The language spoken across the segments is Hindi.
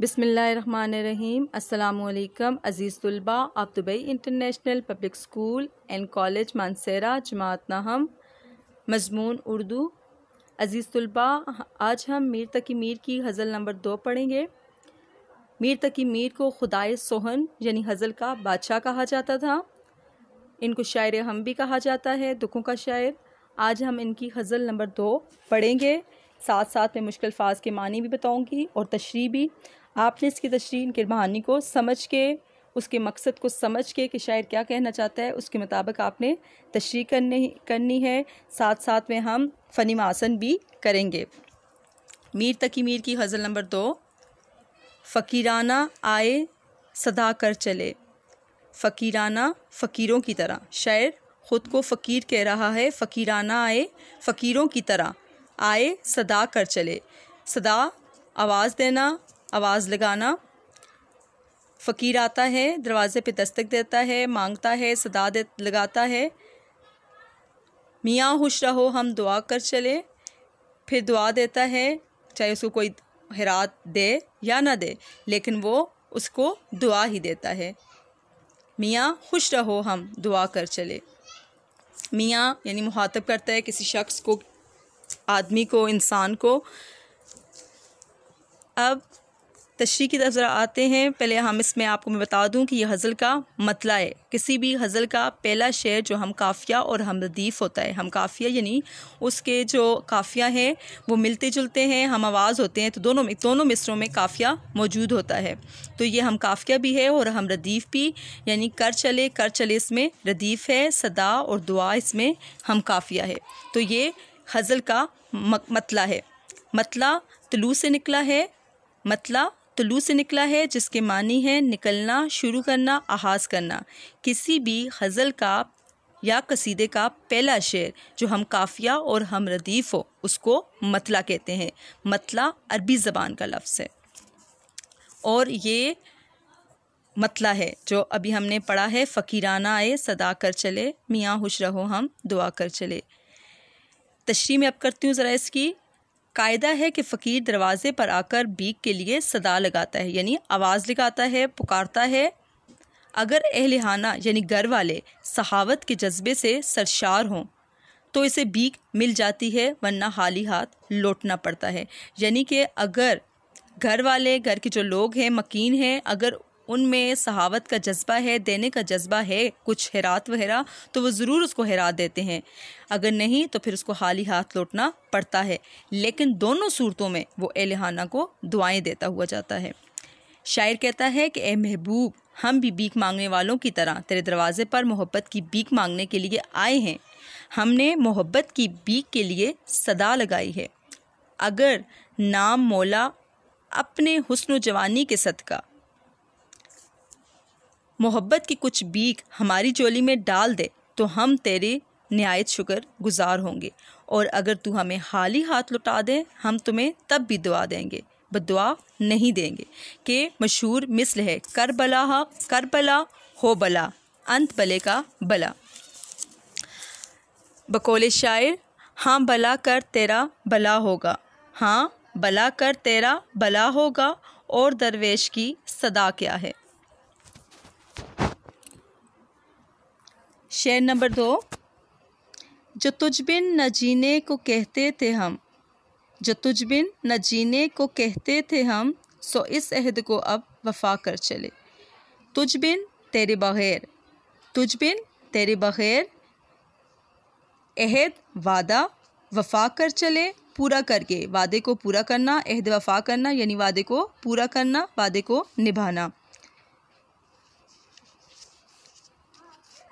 बिसमीम अल्लाम अज़ीज़ तलबा आप Dubai international public school and college Mansehra जमात नाहम मजमून उर्दू अज़ीज़ तलबा आज हम मीर तकी मीर की हज़ल नंबर दो पढ़ेंगे मीर तकी मीर को खुदाए सोहन यानी हज़ल का बादशाह कहा जाता था इनको शायर हम भी कहा जाता है दुखों का शायर आज हम इनकी हज़ल नंबर दो पढ़ेंगे साथ साथ में मुश्किल फाज के मानी भी बताऊंगी और तशरी भी आपने इसकी तशरीन की कहानी को समझ के उसके मकसद को समझ के कि शायर क्या कहना चाहता है उसके मुताबिक आपने तशरी करने करनी है साथ साथ में हम फ़नी मासन भी करेंगे मीर तकी मीर की गज़ल नंबर दो फ़कीराना आए सदा कर चले फ़कीराना फ़कीरों की तरह शायर ख़ुद को फ़कीर कह रहा है फ़कीराना आए फ़कीरों की तरह आए सदा कर चले सदा आवाज़ देना आवाज़ लगाना फ़कीर आता है दरवाज़े पे दस्तक देता है मांगता है सदा दे लगाता है मियाँ खुश रहो हम दुआ कर चले फिर दुआ देता है चाहे उसको कोई हिरात दे या ना दे लेकिन वो उसको दुआ ही देता है मियाँ खुश रहो हम दुआ कर चले मियाँ यानी मुहातब करता है किसी शख्स को आदमी को इंसान को अब तशरी की तरफ ज़रा आते हैं पहले हम इसमें आपको मैं बता दूं कि यह हज़ल का मतला है किसी भी हज़ल का पहला शेर जो हम काफ़िया और हम रदीफ़ होता है हम काफ़िया यानी उसके जो काफ़िया हैं वो मिलते जुलते हैं हम आवाज़ होते हैं तो दोनों में दोनों मिसरों में काफ़िया मौजूद होता है तो ये हम काफ़िया भी है और हम रदीफ़ भी यानी कर चले कर चले इसमें रदीफ़ है सदा और दुआ इसमें हम काफ़िया है तो ये हज़ल का मतला है मतला तलू से निकला है मतला तो लू से निकला है जिसके मानी है निकलना शुरू करना आहाज करना किसी भी गज़ल का या कसीदे का पहला शेर जो हम काफिया और हम रदीफ़ हो उसको मतला कहते हैं मतला अरबी ज़बान का लफ्ज़ है और ये मतला है जो अभी हमने पढ़ा है फ़कीराना आए सदा कर चले मियाँ खुश रहो हम दुआ कर चले तशरी में अब करती हूँ ज़रा इसकी कायदा है कि फ़कीर दरवाज़े पर आकर बीक के लिए सदा लगाता है यानी आवाज़ लगाता है पुकारता है अगर अहलहाना यानी घर वाले सहावत के जज्बे से सरशार हों तो इसे बीक मिल जाती है वरना हाली हाथ लौटना पड़ता है यानी कि अगर घर वाले घर के जो लोग हैं मकीन हैं अगर उनमें सहावत का जज्बा है देने का जज्बा है कुछ हैरात वगैरह तो वो ज़रूर उसको हैरा देते हैं अगर नहीं तो फिर उसको हाल ही हाथ लौटना पड़ता है लेकिन दोनों सूरतों में वो एलहाना को दुआएं देता हुआ जाता है शायर कहता है कि ए महबूब हम भी बीक मांगने वालों की तरह तेरे दरवाजे पर मोहब्बत की बीक मांगने के लिए आए हैं हमने मोहब्बत की बीक के लिए सदा लगाई है अगर नाम मौला अपने हुस्न जवानी के सदका मोहब्बत की कुछ बीक हमारी चोली में डाल दे तो हम तेरे नहायत शुक्र गुजार होंगे और अगर तू हमें हाली हाथ लुटा दे हम तुम्हें तब भी दुआ देंगे बदुआ नहीं देंगे के मशहूर मिसल है कर बला हा कर बला हो बला अंत बले का भला बकोले शायर हाँ भला कर तेरा भला होगा हाँ भला कर तेरा भला होगा और दरवेश की सदा क्या है शेर नंबर दो जो तुझ बिन न जीने को कहते थे हम जो तुझ बिन न जीने को कहते थे हम सो इस अहद को अब वफा कर चले तुझ बिन तेरे बग़ैर तुझ बिन तेरे बग़ैर अहद वादा वफा कर चले पूरा करके वादे को पूरा करना अहद वफा करना यानी वादे को पूरा करना वादे को निभाना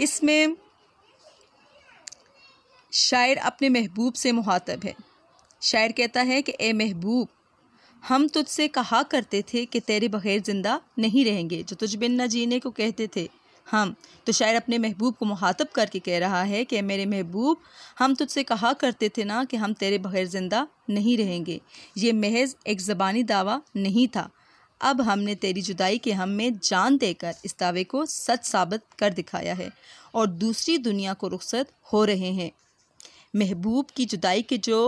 इसमें शायर अपने महबूब से मुहातब है शायर कहता है कि ए महबूब हम तुझसे कहा करते थे कि तेरे बगैर ज़िंदा नहीं रहेंगे जो तुझ बिन न जीने को कहते थे हम तो शायर अपने महबूब को मुहातब करके कह रहा है कि मेरे महबूब हम तुझसे कहा करते थे ना कि हम तेरे बगैर ज़िंदा नहीं रहेंगे ये महज एक ज़बानी दावा नहीं था अब हमने तेरी जुदाई के हम में जान देकर इस दावे को सच साबित कर दिखाया है और दूसरी दुनिया को रुखसत हो रहे हैं महबूब की जुदाई के जो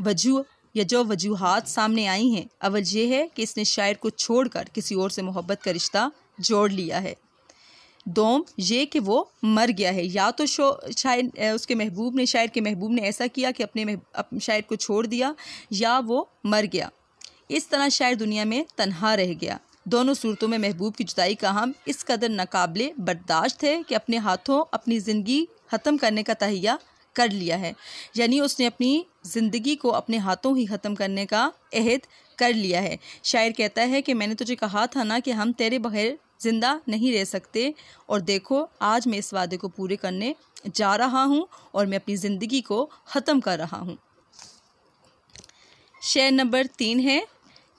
वजू या जो वजूहत सामने आई हैं अवल यह है कि इसने शायर को छोड़कर किसी और से मोहब्बत का रिश्ता जोड़ लिया है दोम ये कि वो मर गया है या तो शो शायर उसके महबूब ने शायर के महबूब ने ऐसा किया कि अपने अप, शायर को छोड़ दिया या वो मर गया इस तरह शायर दुनिया में तनहा रह गया दोनों सूरतों में महबूब की जुदाई का हम इस कदर नाकबले बर्दाश्त है कि अपने हाथों अपनी ज़िंदगी ख़त्म करने का तहिया कर लिया है यानी उसने अपनी ज़िंदगी को अपने हाथों ही ख़त्म करने का अहद कर लिया है शायर कहता है कि मैंने तुझे कहा था ना कि हम तेरे बगैर ज़िंदा नहीं रह सकते और देखो आज मैं इस वादे को पूरे करने जा रहा हूँ और मैं अपनी ज़िंदगी को ख़त्म कर रहा हूँ शेयर नंबर तीन है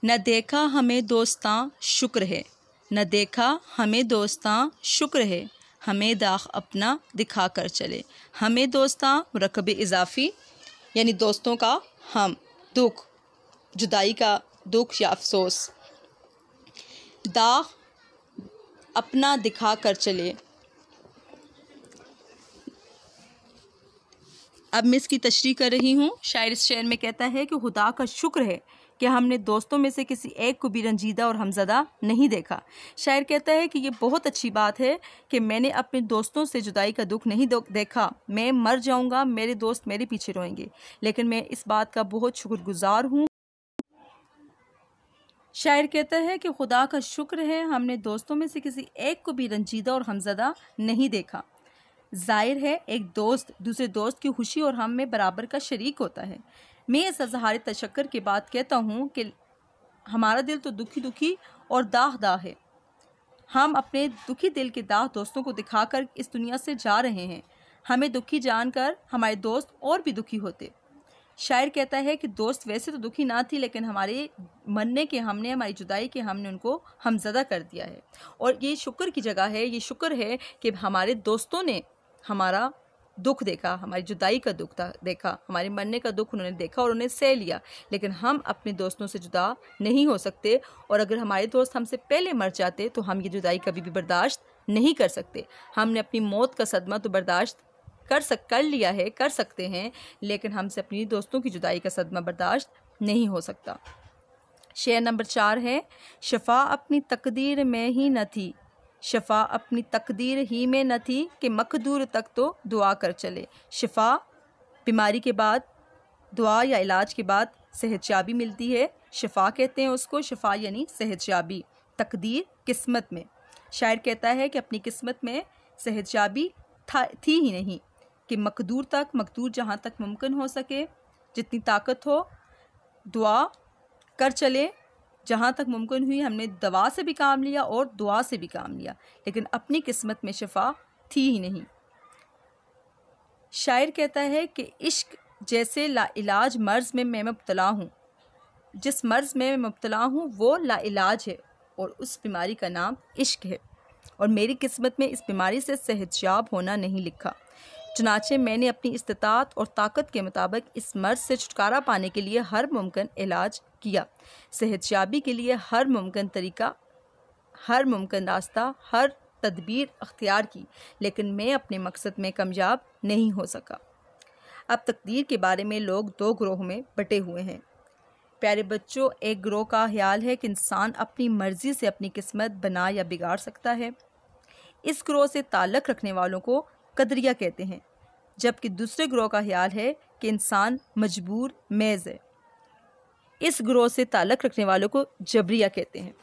न देखा हमें दोस्तां शुक्र है न देखा हमें दोस्तां शुक्र है हमें दाख अपना दिखा कर चले हमें दोस्तां रकब इजाफ़ी यानी दोस्तों का हम दुख जुदाई का दुख या अफसोस दाख अपना दिखा कर चले अब मैं इसकी तशरी कर रही हूँ शायर इस शेर में कहता है कि खुदा का शुक्र है कि हमने दोस्तों में से किसी एक को भी रंजीदा और हमजदा नहीं देखा शायर कहता है कि ये बहुत अच्छी बात है कि मैंने अपने दोस्तों से जुदाई का दुख नहीं देखा मैं मर जाऊँगा मेरे दोस्त मेरे पीछे रोएंगे लेकिन मैं इस बात का बहुत शुक्रगुजार हूँ शायर कहता है कि खुदा का शुक्र है हमने दोस्तों में से किसी एक को भी रंजीदा और हमजदा नहीं देखा जाहिर है एक दोस्त दूसरे दोस्त की खुशी और हम में बराबर का शरीक होता है मैं इस अजहार तशक्कर के बाद कहता हूँ कि हमारा दिल तो दुखी दुखी और दाह दाह है हम अपने दुखी दिल के दाह दोस्तों को दिखाकर इस दुनिया से जा रहे हैं हमें दुखी जानकर हमारे दोस्त और भी दुखी होते शायर कहता है कि दोस्त वैसे तो दुखी ना थी लेकिन हमारे मरने के हमने हमारी जुदाई के हमने उनको हमजदा कर दिया है और ये शुक्र की जगह है ये शुक्र है कि हमारे दोस्तों ने हमारा दुख देखा हमारी जुदाई का दुख था देखा हमारे मरने का दुख उन्होंने देखा और उन्हें सह लिया लेकिन हम अपने दोस्तों से जुदा नहीं हो सकते और अगर हमारे दोस्त हमसे पहले मर जाते तो हम ये जुदाई कभी भी बर्दाश्त नहीं कर सकते हमने अपनी मौत का सदमा तो बर्दाश्त कर सक कर लिया है कर सकते हैं लेकिन हमसे अपनी दोस्तों की जुदाई का सदमा बर्दाश्त नहीं हो सकता शेयर नंबर चार है शफा अपनी तकदीर में ही न थी शफा अपनी तकदीर ही में न थी कि मकदूर तक तो दुआ कर चले शफा बीमारी के बाद दुआ या इलाज के बाद सेहतयाबी मिलती है शफा कहते हैं उसको शफा यानी सेहतयाबी तकदीर किस्मत में शायर कहता है कि अपनी किस्मत में सहजाबी था थी ही नहीं कि मकदूर तक मकदूर जहाँ तक मुमकिन हो सके जितनी ताकत हो दुआ कर चले जहाँ तक मुमकिन हुई हमने दवा से भी काम लिया और दुआ से भी काम लिया लेकिन अपनी किस्मत में शफा थी ही नहीं शायर कहता है कि इश्क जैसे लाइलाज मर्ज़ में मैं मुबतला हूँ जिस मर्ज़ में मैं मुबतला हूँ वो लाइलाज है और उस बीमारी का नाम इश्क है और मेरी किस्मत में इस बीमारी से सहजयाब होना नहीं लिखा चुनाचे मैंने अपनी इस्तात और ताकत के मुताबिक इस मर्ज से छुटकारा पाने के लिए हर मुमकिन इलाज किया सेहत याबी के लिए हर मुमकिन तरीका हर मुमकिन रास्ता हर तदबीर अख्तियार की लेकिन मैं अपने मकसद में कामयाब नहीं हो सका अब तकदीर के बारे में लोग दो ग्रोह में बटे हुए हैं प्यारे बच्चों एक ग्रोह का ख्याल है कि इंसान अपनी मर्ज़ी से अपनी किस्मत बना या बिगाड़ सकता है इस ग्रोह से ताल्लक़ रखने वालों को कदरिया कहते हैं जबकि दूसरे ग्रोह का ख्याल है कि इंसान मजबूर मेज़ है इस ग्रोह से ताल्लक रखने वालों को जबरिया कहते हैं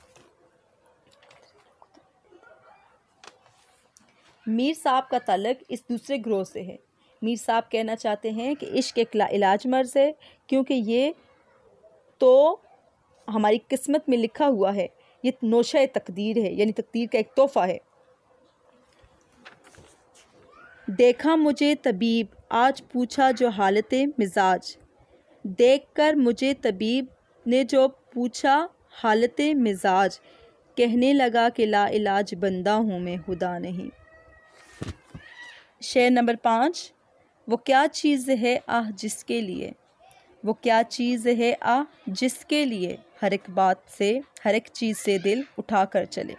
मीर साहब का ताल्लक इस दूसरे ग्रोह से है मीर साहब कहना चाहते हैं कि इश्क एक इलाज मर्ज है क्योंकि ये तो हमारी किस्मत में लिखा हुआ है ये नोशा तकदीर है यानी तकदीर का एक तोहफ़ा है देखा मुझे तबीब आज पूछा जो हालत मिजाज देख कर मुझे तबीब ने जो पूछा हालत मिजाज कहने लगा कि ला इलाज बंदा हूँ मैं खुदा नहीं शेर नंबर पाँच वो क्या चीज़ है आह जिसके लिए वो क्या चीज़ है आह जिसके लिए हर एक बात से हर एक चीज़ से दिल उठा कर चले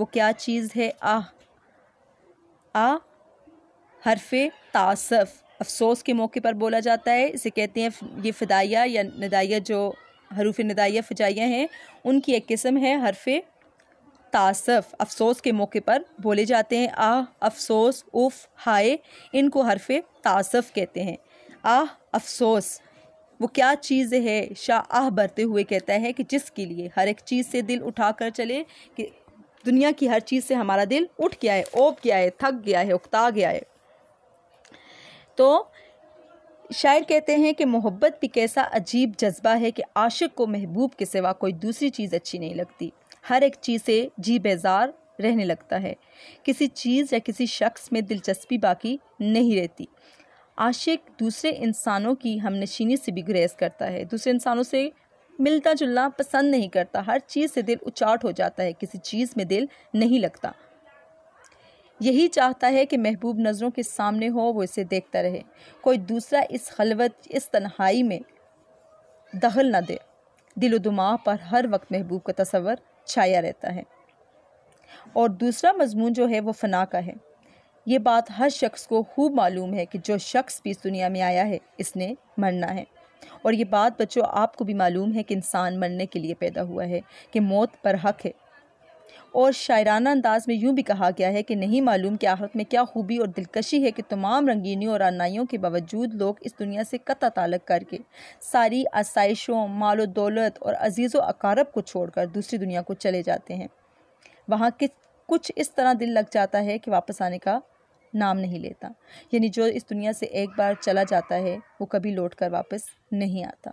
वो क्या चीज़ है आह आ हरफ तासफ़ अफसोस के मौके पर बोला जाता है इसे कहते हैं ये फ़दाइया या नदाइया जो हरूफ नदाइया फ़जाइया हैं उनकी एक किस्म है हरफ तासफ़ अफसोस के मौके पर बोले जाते हैं आह अफसोस उफ हाय इनको हरफ तासफ़ कहते हैं आह अफसोस वो क्या चीज़ है शाह आह बरते हुए कहता है कि जिसके लिए हर एक चीज़ से दिल उठा कर चले कि दुनिया की हर चीज़ से हमारा दिल उठ गया है ओप गया है थक गया है उकता गया है तो शायर कहते हैं कि मोहब्बत भी कैसा अजीब जज्बा है कि आशिक को महबूब के सिवा कोई दूसरी चीज़ अच्छी नहीं लगती हर एक चीज़ से जी बेजार रहने लगता है किसी चीज़ या किसी शख्स में दिलचस्पी बाकी नहीं रहती आशिक दूसरे इंसानों की हमनशीनी से भी गुरेज करता है दूसरे इंसानों से मिलता जुलना पसंद नहीं करता हर चीज़ से दिल उचाट हो जाता है किसी चीज़ में दिल नहीं लगता यही चाहता है कि महबूब नज़रों के सामने हो वो इसे देखता रहे कोई दूसरा इस खलवत इस तन्हाई में दखल ना दे दिलो दिमाग पर हर वक्त महबूब का तस्वर छाया रहता है और दूसरा मजमून जो है वो फ़ना का है ये बात हर शख्स को खूब मालूम है कि जो शख्स भी इस दुनिया में आया है इसने मरना है और ये बात बच्चों आपको भी मालूम है कि इंसान मरने के लिए पैदा हुआ है कि मौत पर हक है और शायराना अंदाज में यूँ भी कहा गया है कि नहीं मालूम कि आखिरत में क्या खूबी और दिलकशी है कि तमाम रंगीनियों और अनाइयों के बावजूद लोग इस दुनिया से क़त तालक करके सारी आसाइशों माल दौलत और अजीज़ अकारब को छोड़कर दूसरी दुनिया को चले जाते हैं वहाँ के कुछ इस तरह दिल लग जाता है कि वापस आने का नाम नहीं लेता यानी जो इस दुनिया से एक बार चला जाता है वो कभी लौट कर वापस नहीं आता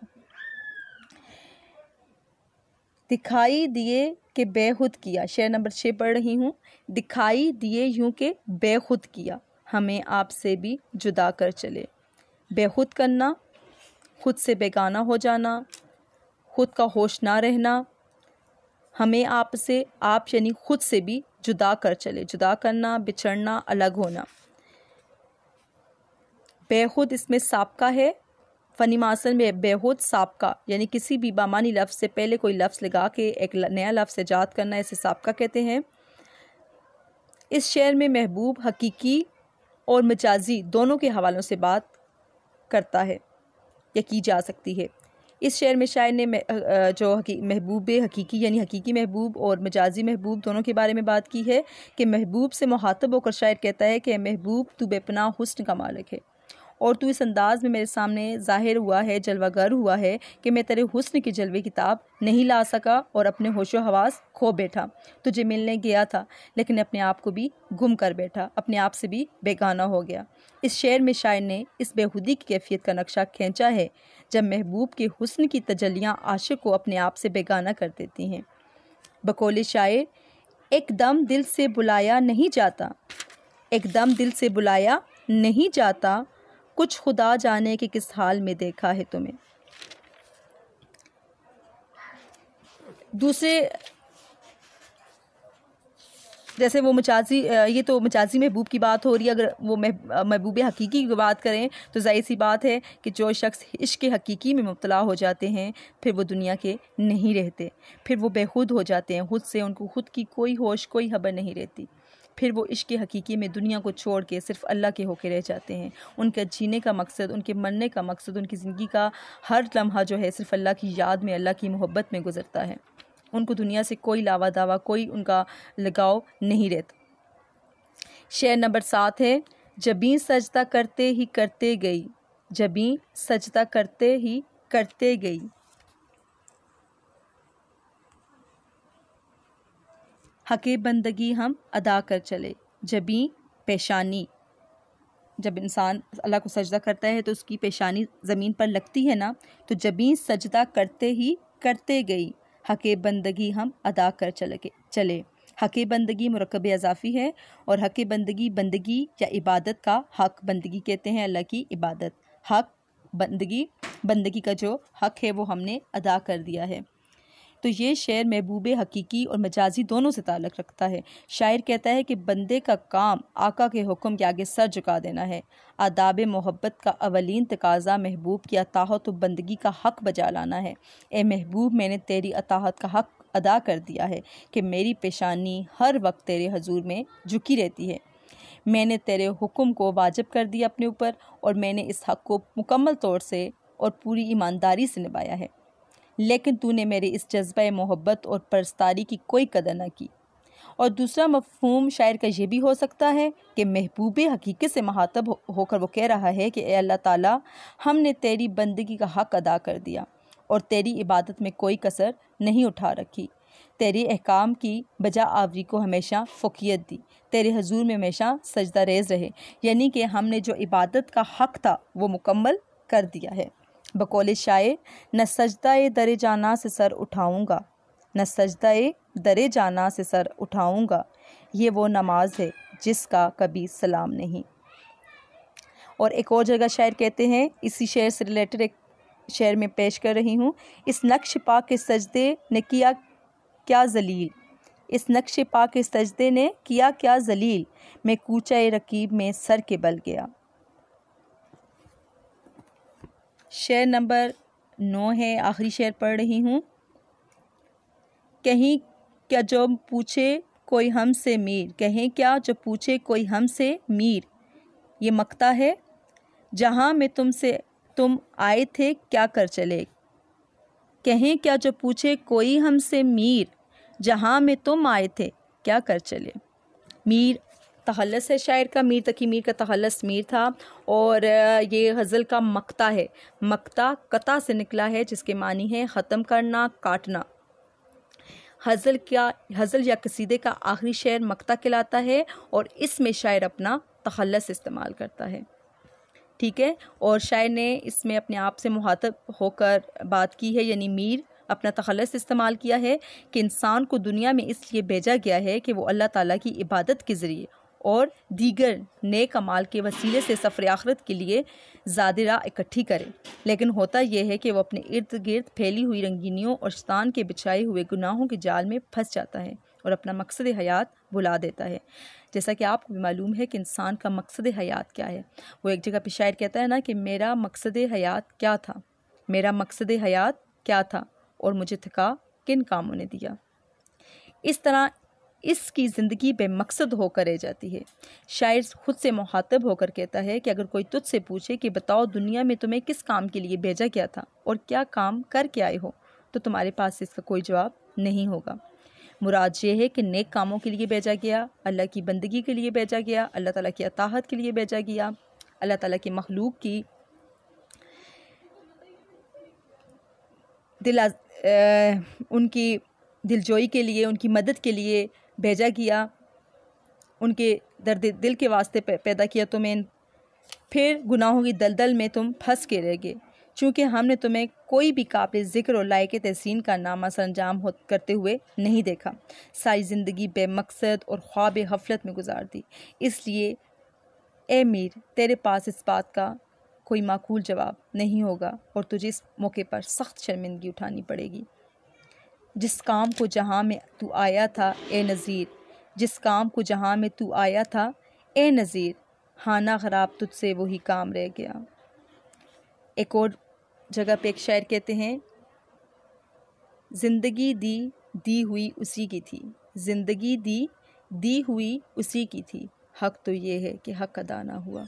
दिखाई दिए कि बेखुद किया शेर नंबर छः पढ़ रही हूँ दिखाई दिए यूँ के बेखुद किया हमें आपसे भी जुदा कर चले बेखुद करना खुद से बेगाना हो जाना खुद का होश ना रहना हमें आपसे आप यानी खुद से भी जुदा कर चले जुदा करना बिछड़ना अलग होना बेखुद इसमें सबका है फनीमासन में बेहद सबका यानी किसी भी बामानी लफ्ज़ से पहले कोई लफ्ज़ लगा के एक नया लफ्ज़ ईजाद करना इसे सबका कहते हैं इस शेर में महबूब हकीकी और मजाजी दोनों के हवालों से बात करता है या की जा सकती है इस शेर में शायर ने जो महबूब हकीकी यानी हकीकी महबूब और मजाजी महबूब दोनों के बारे में बात की है कि महबूब से मुहातब होकर शायर कहता है कि महबूब तो बेपना हुस्न का मालिक है और तू इस अंदाज में मेरे सामने ज़ाहिर हुआ है जलवागर हुआ है कि मैं तेरे हुस्न की जलवे किताब नहीं ला सका और अपने होशो हवास खो बैठा तुझे मिलने गया था लेकिन अपने आप को भी गुम कर बैठा अपने आप से भी बेगाना हो गया इस शेर में शायर ने इस बेहूदी की कैफियत का नक्शा खींचा है जब महबूब के हुस्न की तजलियाँ आशिक को अपने आप से बेगाना कर देती हैं बकौल शायर एकदम दिल से बुलाया नहीं जाता एकदम दिल से बुलाया नहीं जाता कुछ खुदा जाने के किस हाल में देखा है तुम्हें दूसरे जैसे वो मजाजी ये तो मजाजी महबूब की बात हो रही है अगर वो महबूब हकीकी की बात करें तो जाहिर सी बात है कि जो शख्स इश्क हकीकी में मुबला हो जाते हैं फिर वो दुनिया के नहीं रहते फिर वो बेखुद हो जाते हैं खुद से उनको खुद की कोई होश कोई खबर नहीं रहती फिर वो इश्क हकीकी में दुनिया को छोड़ के सिर्फ अल्लाह के होके रह जाते हैं उनका जीने का मकसद उनके मरने का मकसद उनकी ज़िंदगी का हर लम्हा जो है सिर्फ अल्लाह की याद में अल्लाह की मोहब्बत में गुजरता है उनको दुनिया से कोई लावा दावा कोई उनका लगाव नहीं रहता शेर नंबर सात है जबी सजदा करते ही करते गई जबी सजदा करते ही करते गई हक बंदगी हम अदा कर चले जबी पेशानी जब इंसान अल्लाह को सजदा करता है तो उसकी पेशानी ज़मीन पर लगती है ना तो जबी सजदा करते ही करते गई हक बंदगी हम अदा कर चले चले हक बंदगी मरकब अजाफ़ी है और हक बंदगी बंदगी या इबादत का हक बंदगी कहते हैं अल्लाह की इबादत हक बंदगी बंदगी का जो हक है वो हमने अदा कर दिया है तो ये शेर महबूब हकीकी और मजाजी दोनों से ताल्लक़ रखता है शायर कहता है कि बंदे का काम आका के हुक्म के आगे सर झुका देना है आदाब मोहब्बत का अवलिन तकाजा महबूब की अताहत व बंदगी का हक बजा लाना है ए महबूब मैंने तेरी अताहत का हक अदा कर दिया है कि मेरी पेशानी हर वक्त तेरे हजूर में झुकी रहती है मैंने तेरे हुक्म को वाजिब कर दिया अपने ऊपर और मैंने इस हक़ को मुकम्मल तौर से और पूरी ईमानदारी से निभाया है लेकिन तूने मेरे इस जज्बे मोहब्बत और परस्तारी की कोई कदर ना की और दूसरा मफहूम शायर का यह भी हो सकता है कि महबूब हकीकत से महातब होकर वो कह रहा है कि अल्लाह ताला हमने तेरी बंदगी का हक अदा कर दिया और तेरी इबादत में कोई कसर नहीं उठा रखी तेरे अहकाम की बजा आवरी को हमेशा फ़ोकियत दी तेरे हजूर में हमेशा सजदा रेज रहे यानी कि हमने जो इबादत का हक था वो मुकम्मल कर दिया है बकौल शायर न सजदा दर जाना से सर उठाऊँगा न सजदा दर जाना से सर उठाऊँगा ये वो नमाज है जिसका कभी सलाम नहीं और एक और जगह शायर कहते हैं इसी शेर से रिलेटेड एक शेर में पेश कर रही हूँ इस नक्श पा के सजदे ने किया क्या जलील इस नक्श पा के सजदे ने किया क्या जलील मैं कूचा रकीब में सर के बल गया शेर नंबर नौ है आखिरी शेर पढ़ रही हूँ कहीं क्या जो पूछे कोई हम से मीर कहें क्या जो पूछे कोई हम से मीर ये मकता है जहाँ में से तुम आए थे क्या कर चले कहें क्या जो पूछे कोई हमसे मीर जहाँ में तुम आए थे क्या कर चले मीर तहलस है शायर का मीर तकी मीर का तहलस मीर था और ये गज़ल का मकता है मकता कता से निकला है जिसके मानी है ख़त्म करना काटना हज़ल क्या हज़ल या कसीदे का आखिरी शेर मकता कहलाता है और इसमें शायर अपना तहलस इस्तेमाल करता है ठीक है और शायर ने इसमें अपने आप से मुहातब होकर बात की है यानी मीर अपना तखलस इस्तेमाल किया है कि इंसान को दुनिया में इसलिए भेजा गया है कि वो अल्लाह ताला की इबादत के ज़रिए और दीगर नए कमाल के वसीले से सफ़र आखरत के लिए ज़ादिरा इकट्ठी करें लेकिन होता यह है कि वह अपने इर्द गिर्द फैली हुई रंगीनियों और शतान के बिछाए हुए गुनाहों के जाल में फंस जाता है और अपना मकसद हयात भुला देता है जैसा कि आपको भी मालूम है कि इंसान का मकसद हयात क्या है वो एक जगह पर शायर कहता है ना कि मेरा मकसद हयात क्या था मेरा मकसद हयात क्या था और मुझे थका किन कामों ने दिया इस तरह इसकी ज़िंदगी बेमकसद होकर रह जाती है शायर खुद से मुहातब होकर कहता है कि अगर कोई तुझसे पूछे कि बताओ दुनिया में तुम्हें किस काम के लिए भेजा गया था और क्या काम करके आए हो तो तुम्हारे पास इसका कोई जवाब नहीं होगा मुराद ये है कि नेक कामों के लिए भेजा गया अल्लाह की बंदगी के लिए भेजा गया अल्लाह ताला की अताहत के लिए भेजा गया अल्लाह ताला की मखलूक की दिला उनकी दिलजोई के लिए उनकी मदद के लिए भेजा किया उनके दर्द दिल के वास्ते पैदा किया तुम्हें फिर गुनाहों की दलदल में तुम फंस के रह गए चूँकि हमने तुम्हें कोई भी काबिल ज़िक्र और लायक तहसीन का नामा अंजाम हो करते हुए नहीं देखा सारी ज़िंदगी बेमकसद और ख्वाब हफलत में गुजार दी इसलिए ए मीर तेरे पास इस बात का कोई माकूल जवाब नहीं होगा और तुझे इस मौके पर सख्त शर्मिंदगी उठानी पड़ेगी जिस काम को जहाँ में तू आया था ए नज़ीर जिस काम को जहाँ में तू आया था ए नज़ीर खाना ख़राब तुझसे वही काम रह गया एक और जगह पे एक शायर कहते हैं ज़िंदगी दी दी हुई उसी की थी ज़िंदगी दी दी हुई उसी की थी हक तो ये है कि हक अदा ना हुआ